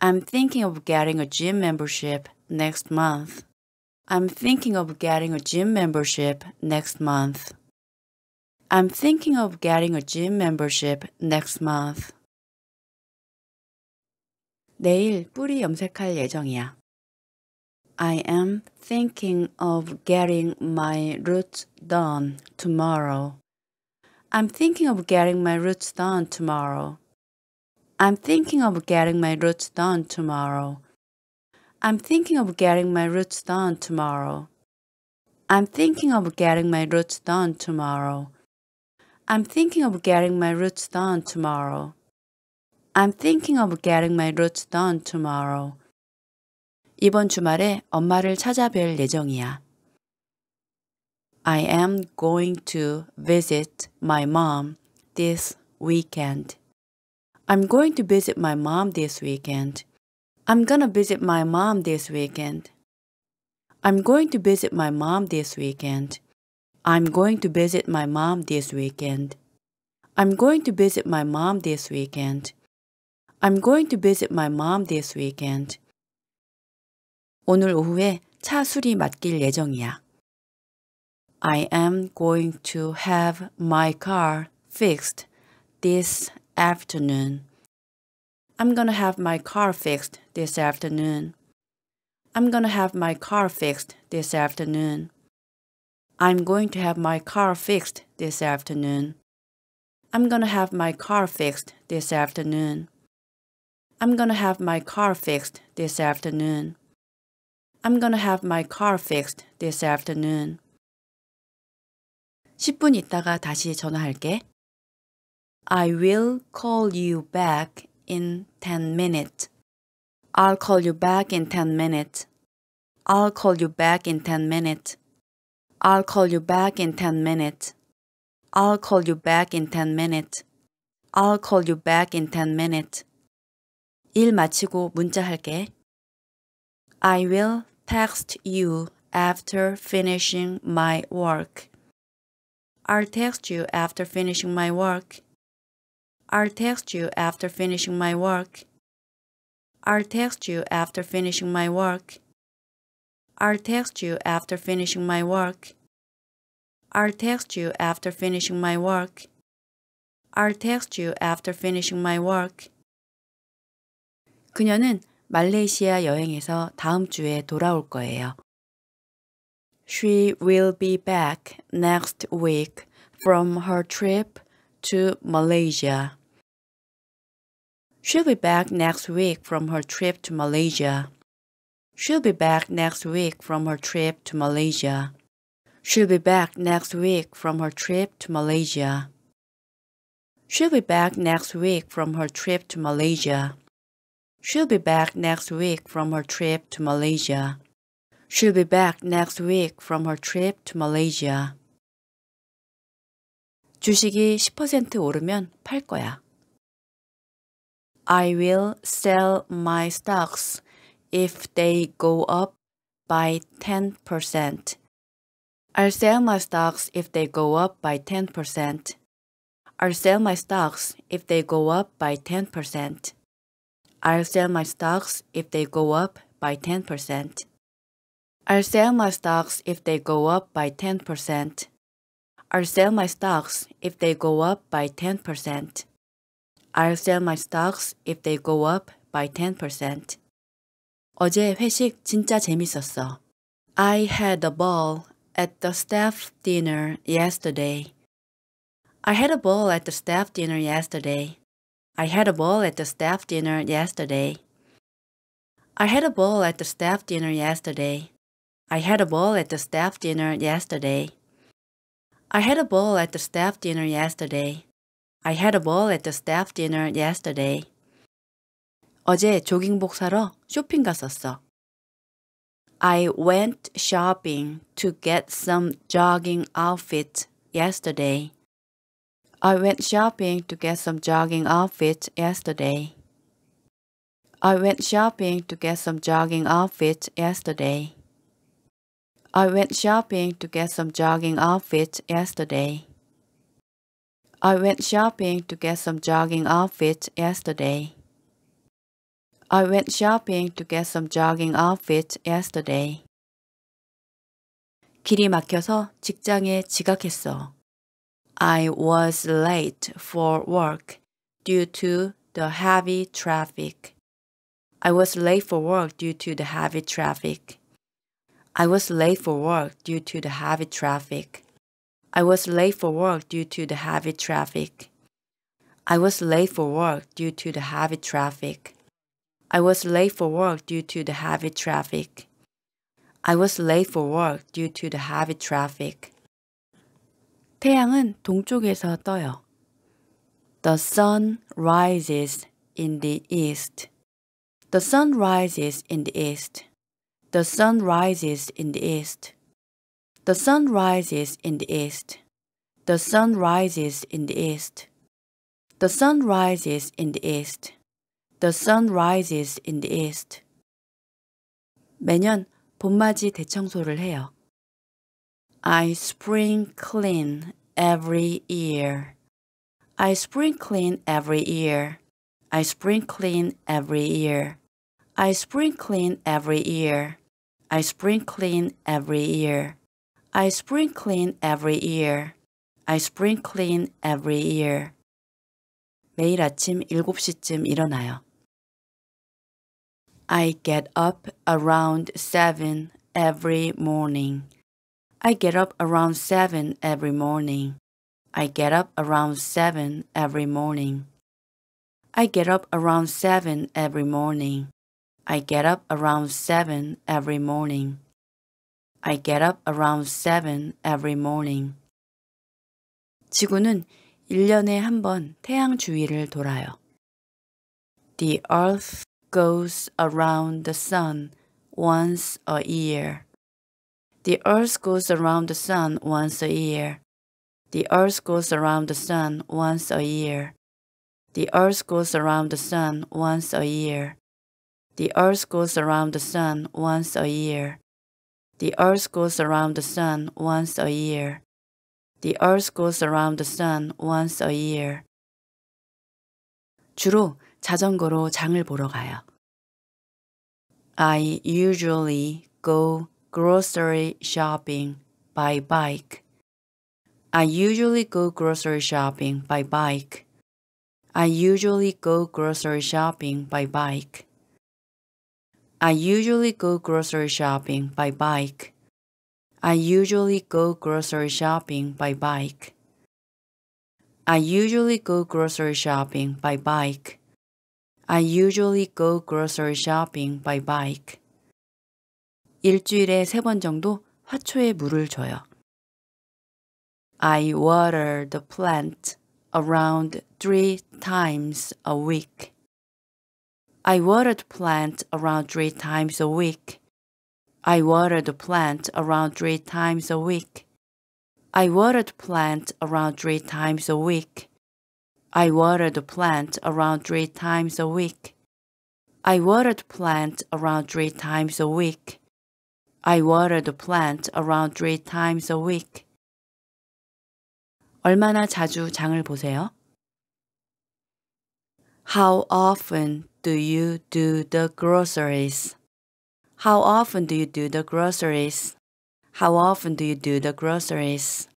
I'm thinking of getting a gym membership next month. I'm thinking of getting a gym membership next month. I'm thinking of getting a gym membership next month. 내일 뿌리 염색할 예정이야. I am thinking of getting my roots done tomorrow. I'm thinking of getting my roots done tomorrow. I'm thinking of getting my roots done tomorrow. I'm thinking of getting my roots done tomorrow. I'm thinking of getting my roots done tomorrow. I'm thinking of getting my roots done tomorrow. I'm thinking of getting my roots done tomorrow. 이번 주말에 엄마를 찾아뵐 예정이야. I am going to visit my mom this weekend. I'm going to visit my mom this weekend. I'm gonna visit my mom this weekend. I'm going to visit my mom this weekend. I'm going to visit my mom this weekend. I'm going to visit my mom this weekend. I'm going to visit my mom this weekend. 오늘 오후에 차 수리 맡길 예정이야. I am going to have my car fixed this afternoon. I'm gonna have my car fixed this afternoon. I'm gonna have my car fixed this afternoon. I'm going to have my car fixed this afternoon. I'm gonna have my car fixed this afternoon. I'm gonna have my car fixed this afternoon. I'm gonna have my car fixed this afternoon. 10분 있다가 다시 전화할게. I will call you back in 10 minutes. I'll call you back in 10 minutes. I'll call you back in 10 minutes. I'll call you back in 10 minutes. I'll call you back in 10 minutes. I'll call you back in 10 minutes. 일 마치고 문자할게. I will text you after finishing my work. I'll text you after finishing my work. I'll text you after finishing my work. I'll text you after finishing my work. I'll text you after finishing my work. I'll text you after finishing my work. I'll text you after finishing my work. 그녀는 말레이시아 여행에서 다음 주에 돌아올 거예요. She will be back next week from her trip to Malaysia. She'll be back next week from her trip to Malaysia. She'll be back next week from her trip to Malaysia. She'll be back next week from her trip to Malaysia. She'll be back next week from her trip to Malaysia. She'll be back next week from her trip to Malaysia. She'll be back next week from her trip to Malaysia. 주식이 10% 오르면 팔 거야. I will sell my stocks if they go up by 10%. I'll sell my stocks if they go up by 10%. I'll sell my stocks if they go up by 10%. I'll sell my stocks if they go up by 10%. I'll sell my stocks if they go up by 10%. I'll sell my stocks if they go up by 10%. I'll sell my stocks if they go up by 10%. 어제 회식 진짜 재밌었어. I had a ball at the staff dinner yesterday. I had a ball at the staff dinner yesterday. I had a ball at the staff dinner yesterday. I had a ball at the staff dinner yesterday. I had a ball at the staff dinner yesterday. I had a ball at the staff dinner yesterday. I had a ball at the staff dinner yesterday. 어제 조깅복 사러 쇼핑 갔었어. I went shopping to get some jogging outfit yesterday. I went shopping to get some jogging outfit yesterday. I went shopping to get some jogging outfit yesterday. I went shopping to get some jogging outfits yesterday. I went shopping to get some jogging outfits yesterday. I went shopping to get some jogging outfits yesterday. 길이 막혀서 직장에 지각했어. I was late for work due to the heavy traffic. I was late for work due to the heavy traffic. I was late for work due to the heavy traffic. I was late for work due to the heavy traffic. I was late for work due to the heavy traffic. I was late for work due to the heavy traffic. I was late for work due to the heavy traffic. 태양은 동쪽에서 떠요. The sun rises in the east. The sun rises in the east. The sun rises in the east. The sun rises in the east. The sun rises in the east. The sun rises in the east. The sun rises in the east. 매년 봄맞이 대청소를 해요. I spring clean every year. I spring clean every year. I spring clean every year. I spring clean every year. I spring clean every year. I spring clean every year. I spring clean every year. 매일 아침 7시쯤 일어나요. I get up around 7 every morning. I get up around 7 every morning. I get up around 7 every morning. I get up around 7 every morning. I get up around 7 every morning. I get up around 7 every morning. 지구는 1년에 한 번 태양 주위를 돌아요. The earth goes around the sun once a year. The earth goes around the sun once a year. The earth goes around the sun once a year. The earth goes around the sun once a year. The Earth goes around the Sun once a year. The Earth goes around the Sun once a year. The Earth goes around the Sun once a year. 주로 자전거로 장을 보러 가요. I usually go grocery shopping by bike. I usually go grocery shopping by bike. I usually go grocery shopping by bike. I usually go grocery shopping by bike. I usually go grocery shopping by bike. I usually go grocery shopping by bike. I usually go grocery shopping by bike. 일주일에 정도 화초에 물을 줘요. I water the plant around three times a week. I water the plant around three times a week. I water the plant around three times a week. I water the plant around three times a week. I water the plant around three times a week. I water the plant around three times a week. I water the plant around three times a week. 얼마나 자주 장을 보세요? How often do you do the groceries? How often do you do the groceries? How often do you do the groceries?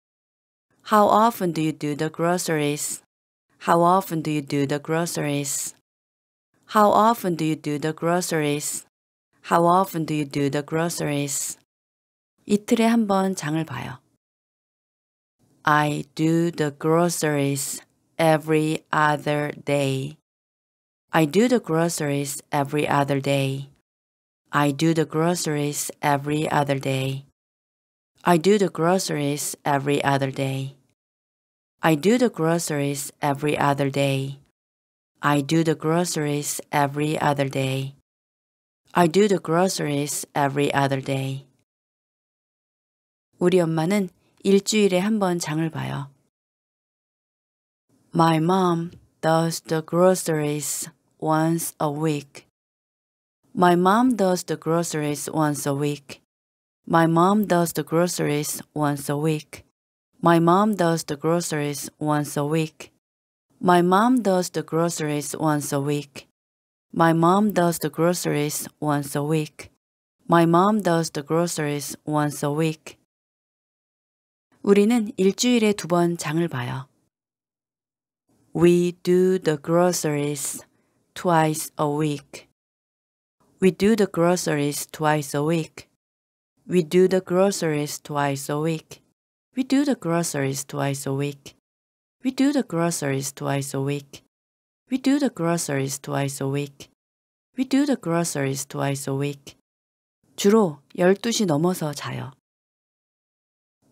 How often do you do the groceries? How often do you do the groceries? How often do you do the groceries? How often do you do the groceries? 이틀에 장을 봐요. I do the groceries every other day. I do the groceries every other day. I do the groceries every other day. I do the groceries every other day. I do the groceries every other day. I do the groceries every other day. I do the groceries every other day. 우리 엄마는 일주일에 한 번 장을 봐요. My mom does the groceries once a week. My mom does the groceries once a week. My mom does the groceries once a week. My mom does the groceries once a week. My mom does the groceries once a week. My mom does the groceries once a week. My mom does the groceries once a week. 우리는 일주일에 두 장을 봐요. We do the groceries twice a week. We do the groceries twice a week. We do the groceries twice a week. We do the groceries twice a week. We do the groceries twice a week. We do the groceries twice a week. We do the groceries twice a week. 주로 12시 넘어서 자요.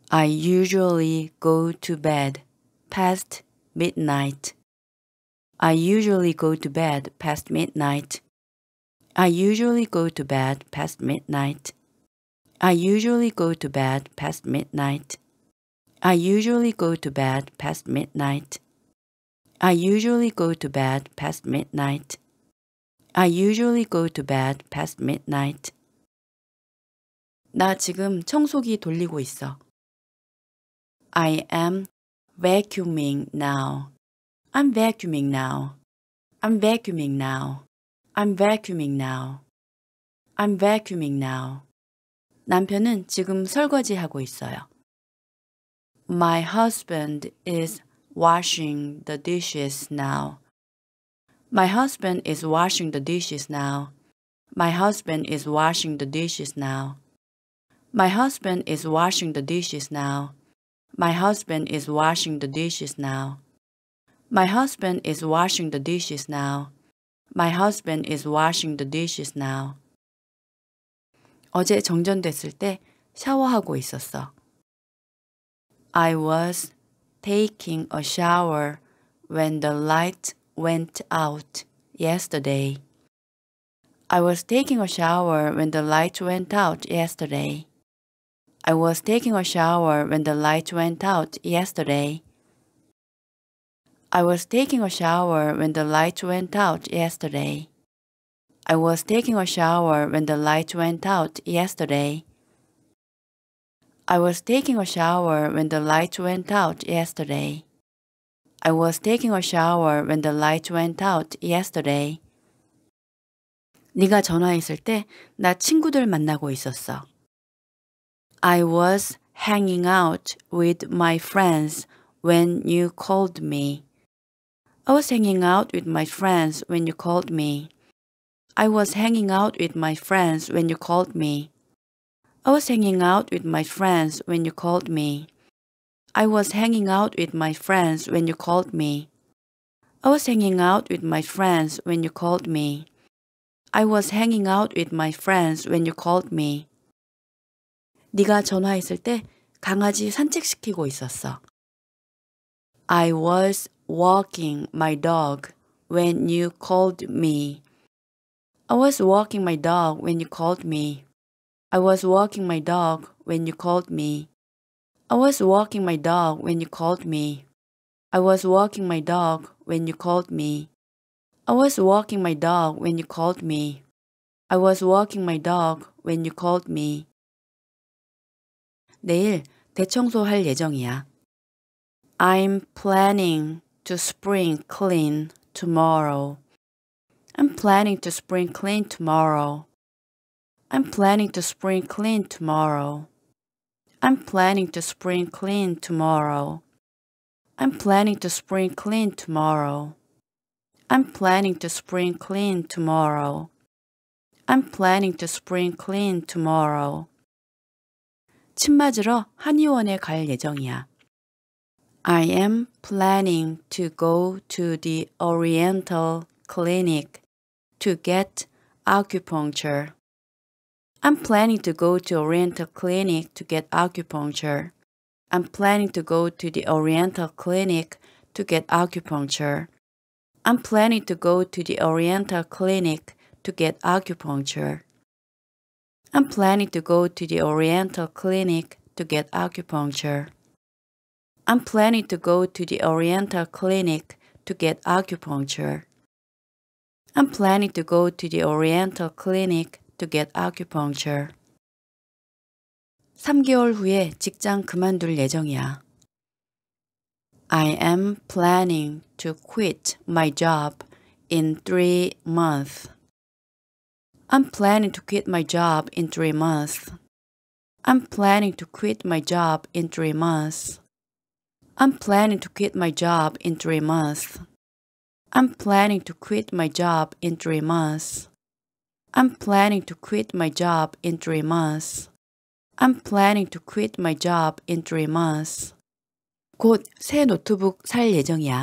I usually go to bed past midnight. I usually go to bed past midnight. I usually go to bed past midnight. I usually go to bed past midnight. I usually go to bed past midnight. I usually go to bed past midnight. I usually go to bed past midnight. 나 지금 청소기 돌리고 있어. I am vacuuming now. I'm vacuuming now. I'm vacuuming now. I'm vacuuming now. I'm vacuuming now. 남편은 지금 설거지하고 있어요. My husband is washing the dishes now. My husband is washing the dishes now. My husband is washing the dishes now. My husband is washing the dishes now. My husband is washing the dishes now. My husband is washing the dishes now. My husband is washing the dishes now. 어제 정전됐을 때 샤워하고 있었어. I was taking a shower when the light went out yesterday. I was taking a shower when the light went out yesterday. I was taking a shower when the light went out yesterday. I was taking a shower when the light went out yesterday. I was taking a shower when the light went out yesterday. I was taking a shower when the light went out yesterday. I was taking a shower when the light went out yesterday. 네가 전화했을 때 나 친구들 만나고 있었어. I was hanging out with my friends when you called me. I was hanging out with my friends when you called me. I was hanging out with my friends when you called me. I was hanging out with my friends when you called me. I was hanging out with my friends when you called me. I was hanging out with my friends when you called me. I was hanging out with my friends when you called me. 네가 전화했을 때 강아지 산책시키고 있었어. I was walking my dog when you called me. I was walking my dog when you called me. I was walking my dog when you called me. I was walking my dog when you called me. I was walking my dog when you called me. I was walking my dog when you called me. I was walking my dog when you called me. 내일 대청소할 예정이야. I'm planning to spring clean tomorrow. I'm planning to spring clean tomorrow. I'm planning to spring clean tomorrow. I'm planning to spring clean tomorrow. I'm planning to spring clean tomorrow. I'm planning to spring clean tomorrow. I'm planning to spring clean tomorrow. 침 맞으러 한의원에 갈 예정이야. I am planning to go to the Oriental Clinic to get acupuncture. I'm planning to go to Oriental Clinic to get acupuncture. I'm planning to go to the Oriental Clinic to get acupuncture. I'm planning to go to the Oriental Clinic to get acupuncture. I'm planning to go to the Oriental Clinic to get acupuncture. I'm planning to go to the Oriental Clinic to get acupuncture. I'm planning to go to the Oriental Clinic to get acupuncture. 3개월 후에 직장 그만둘 예정이야. I am planning to quit my job in three months. I'm planning to quit my job in three months. I'm planning to quit my job in three months. I'm planning to quit my job in three months. I'm planning to quit my job in three months. I'm planning to quit my job in three months. I'm planning to quit my job in three months. 곧 새 노트북 살 예정이야.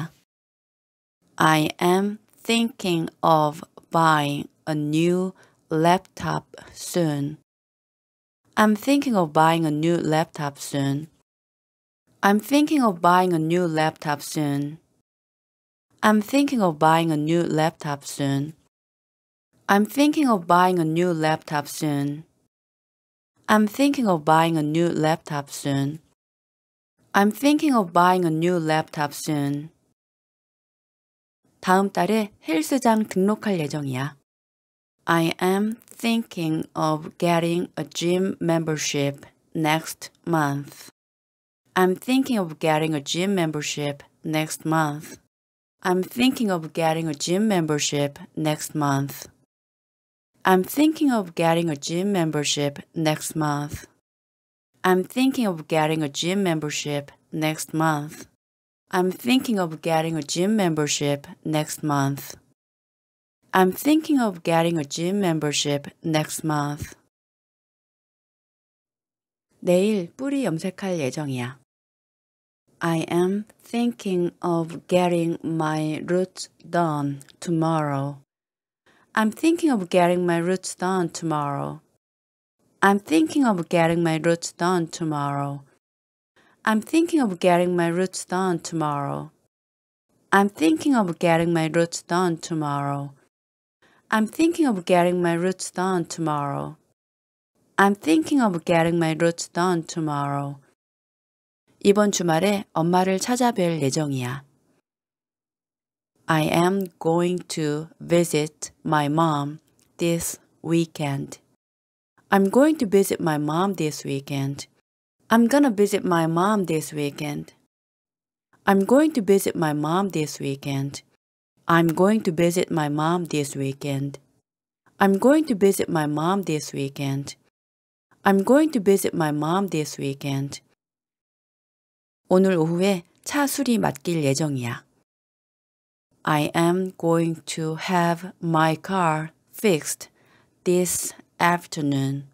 I am thinking of buying a new laptop soon. I'm thinking of buying a new laptop soon. I'm thinking of buying a new laptop soon. I'm thinking of buying a new laptop soon. I'm thinking of buying a new laptop soon. I'm thinking of buying a new laptop soon. I'm thinking of buying a new laptop soon. 다음 달에 헬스장 등록할 예정이야. I am thinking of getting a gym membership next month. I'm thinking of getting a gym membership next month. I'm thinking of getting a gym membership next month. I'm thinking of getting a gym membership next month. I'm thinking of getting a gym membership next month. I'm thinking of getting a gym membership next month. I'm thinking of getting a gym membership next month. 내일 뿌리 염색할 예정이야. I am thinking of getting my roots done tomorrow. I'm thinking of getting my roots done tomorrow. I'm thinking of getting my roots done tomorrow. I'm thinking of getting my roots done tomorrow. I'm thinking of getting my roots done tomorrow. I'm thinking of getting my roots done tomorrow. I'm thinking of getting my roots done tomorrow. 이번 주말에 엄마를 찾아뵐 예정이야. I am going to visit my mom this weekend. I'm going to visit my mom this weekend. I'm gonna visit my mom this weekend. I'm going to visit my mom this weekend. I'm going to visit my mom this weekend. I'm going to visit my mom this weekend. I'm going to visit my mom this weekend. 오늘 오후에 차 수리 맡길 예정이야. I am going to have my car fixed this afternoon.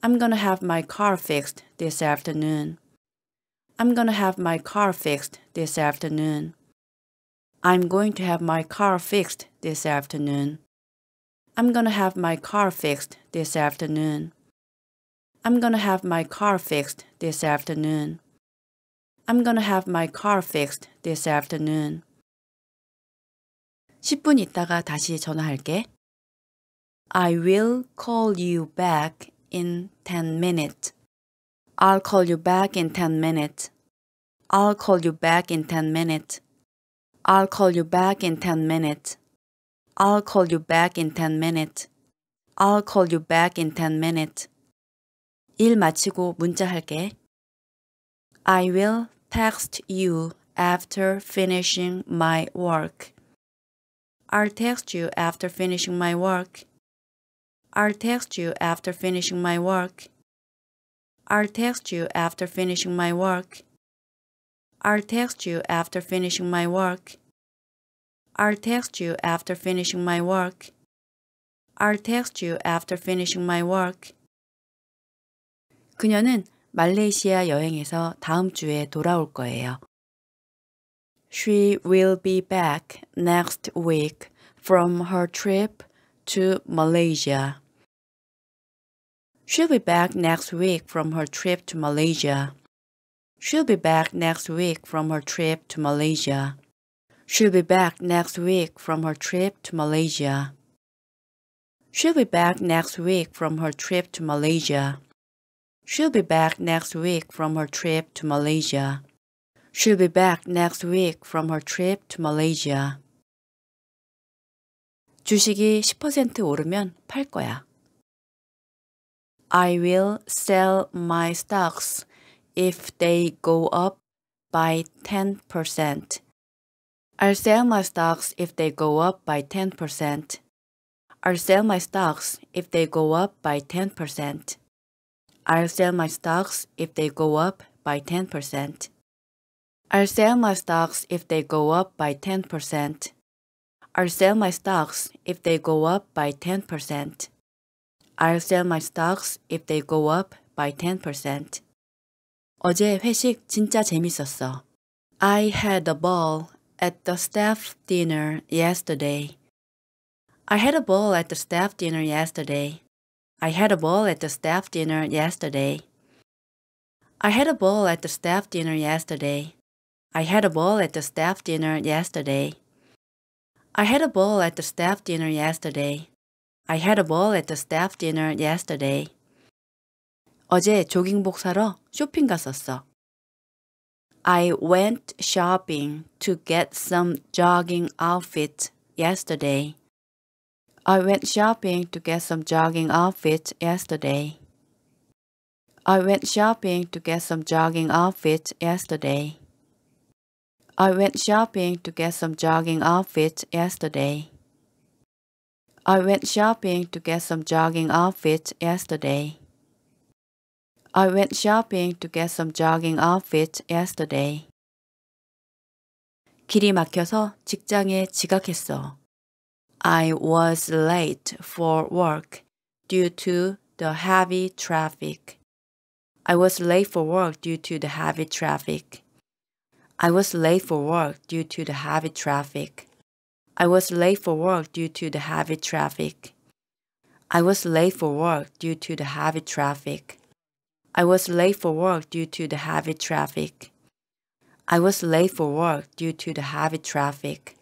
I'm gonna have my car fixed this afternoon. I'm gonna have my car fixed this afternoon. I'm going to have my car fixed this afternoon. I'm gonna have my car fixed this afternoon. I'm gonna have my car fixed this afternoon. I'm gonna have my car fixed this afternoon. 10분 있다가 다시 전화할게. I will call you back in 10 minutes. I'll call you back in 10 minutes. I'll call you back in 10 minutes. I'll call you back in 10 minutes. I'll call you back in 10 minutes. I'll call you back in 10 minutes. 일 마치고 할게. I will text you after finishing my work. I'll text you after finishing my work. I'll text you after finishing my work. I'll text you after finishing my work. I'll text you after finishing my work. I'll text you after finishing my work. I'll text you after finishing my work. 그녀는 말레이시아 여행에서 다음 주에 돌아올 거예요. She will be back next week from her trip to Malaysia. She'll be back next week from her trip to Malaysia. She'll be back next week from her trip to Malaysia. She'll be back next week from her trip to Malaysia. She'll be back next week from her trip to Malaysia. She'll be back next week from her trip to Malaysia. She'll be back next week from her trip to Malaysia. 주식이 10% 오르면 팔 거야. I will sell my stocks if they go up by 10%. I'll sell my stocks if they go up by 10%. I'll sell my stocks if they go up by 10%. I'll sell my stocks if they go up by 10%. I'll sell my stocks if they go up by 10%. I'll sell my stocks if they go up by 10%. I'll sell my stocks if they go up by 10%. 어제 회식 진짜 재밌었어. I had a ball at the staff dinner yesterday. I had a ball at the staff dinner yesterday. I had a ball at the staff dinner yesterday. I had a ball at the staff dinner yesterday. I had a ball at the staff dinner yesterday. I had a ball at the staff dinner yesterday. I had a ball at the staff dinner yesterday. 어제 조깅복 사러 쇼핑 갔었어. I went shopping to get some jogging outfit yesterday. I went shopping to get some jogging outfit yesterday. I went shopping to get some jogging outfit yesterday. I went shopping to get some jogging outfit yesterday. I went shopping to get some jogging outfit yesterday. I went shopping to get some jogging outfit yesterday. 길이 막혀서 직장에 지각했어. I was late for work due to the heavy traffic. I was late for work due to the heavy traffic. I was late for work due to the heavy traffic. I was late for work due to the heavy traffic. I was late for work due to the heavy traffic. I was late for work due to the heavy traffic. I was late for work due to the heavy traffic.